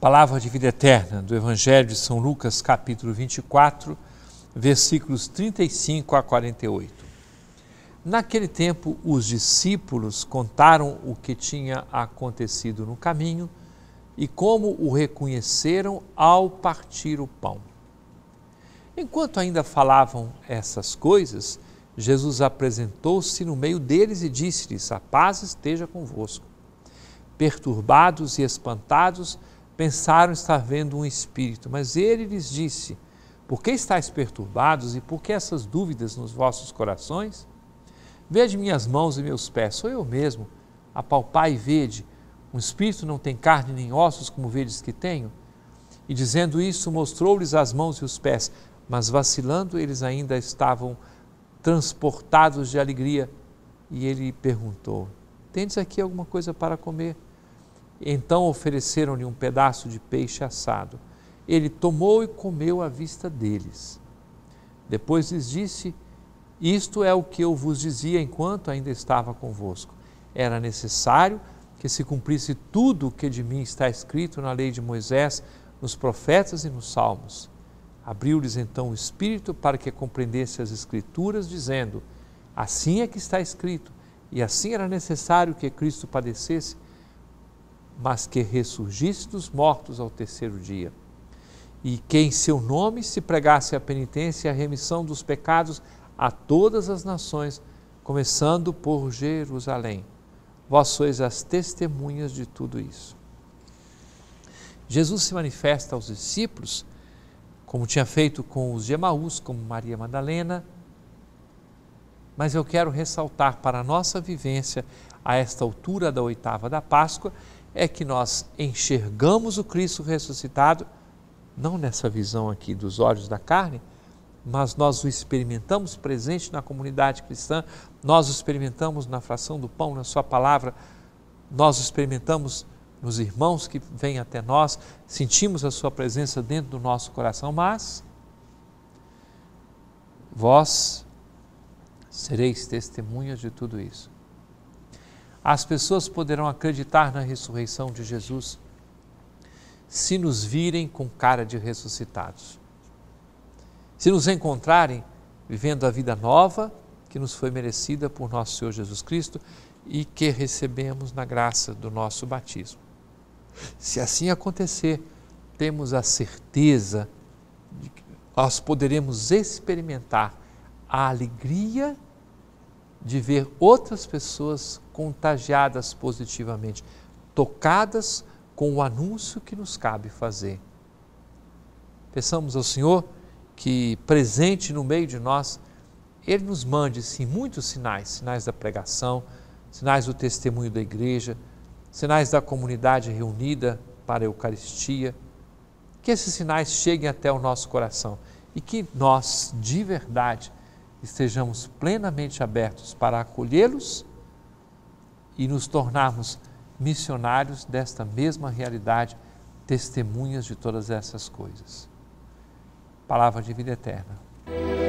Palavra de vida eterna do Evangelho de São Lucas, capítulo 24, versículos 35 a 48. Naquele tempo, os discípulos contaram o que tinha acontecido no caminho e como o reconheceram ao partir o pão. Enquanto ainda falavam essas coisas, Jesus apresentou-se no meio deles e disse-lhes: A paz esteja convosco. Perturbados e espantados, pensaram estar vendo um espírito, mas ele lhes disse: Por que estáis perturbados e por que essas dúvidas nos vossos corações? Vede minhas mãos e meus pés, sou eu mesmo. Apalpai e vede. Um espírito não tem carne nem ossos, como vedes que tenho. E dizendo isso, mostrou-lhes as mãos e os pés, mas vacilando, eles ainda estavam transportados de alegria. E ele perguntou: Tendes aqui alguma coisa para comer? Então ofereceram-lhe um pedaço de peixe assado. Ele tomou e comeu à vista deles. Depois lhes disse: Isto é o que eu vos dizia enquanto ainda estava convosco. Era necessário que se cumprisse tudo o que de mim está escrito na lei de Moisés, nos profetas e nos salmos. Abriu-lhes então o espírito para que compreendesse as Escrituras, dizendo: Assim é que está escrito, e assim era necessário que Cristo padecesse mas que ressurgisse dos mortos ao terceiro dia. E que em seu nome se pregasse a penitência e a remissão dos pecados a todas as nações, começando por Jerusalém. Vós sois as testemunhas de tudo isso. Jesus se manifesta aos discípulos, como tinha feito com os de Emaús, como Maria Madalena, mas eu quero ressaltar para a nossa vivência, a esta altura da oitava da Páscoa, é que nós enxergamos o Cristo ressuscitado, não nessa visão aqui dos olhos da carne, mas nós o experimentamos presente na comunidade cristã, nós o experimentamos na fração do pão, na Sua palavra, nós o experimentamos nos irmãos que vêm até nós, sentimos a Sua presença dentro do nosso coração, mas vós sereis testemunhas de tudo isso as pessoas poderão acreditar na ressurreição de Jesus se nos virem com cara de ressuscitados. Se nos encontrarem vivendo a vida nova que nos foi merecida por nosso Senhor Jesus Cristo e que recebemos na graça do nosso batismo. Se assim acontecer, temos a certeza de que nós poderemos experimentar a alegria de ver outras pessoas contagiadas positivamente, tocadas com o anúncio que nos cabe fazer. Peçamos ao Senhor que, presente no meio de nós, Ele nos mande sim muitos sinais sinais da pregação, sinais do testemunho da igreja, sinais da comunidade reunida para a Eucaristia. Que esses sinais cheguem até o nosso coração e que nós, de verdade, estejamos plenamente abertos para acolhê-los e nos tornarmos missionários desta mesma realidade, testemunhas de todas essas coisas. Palavra de vida eterna.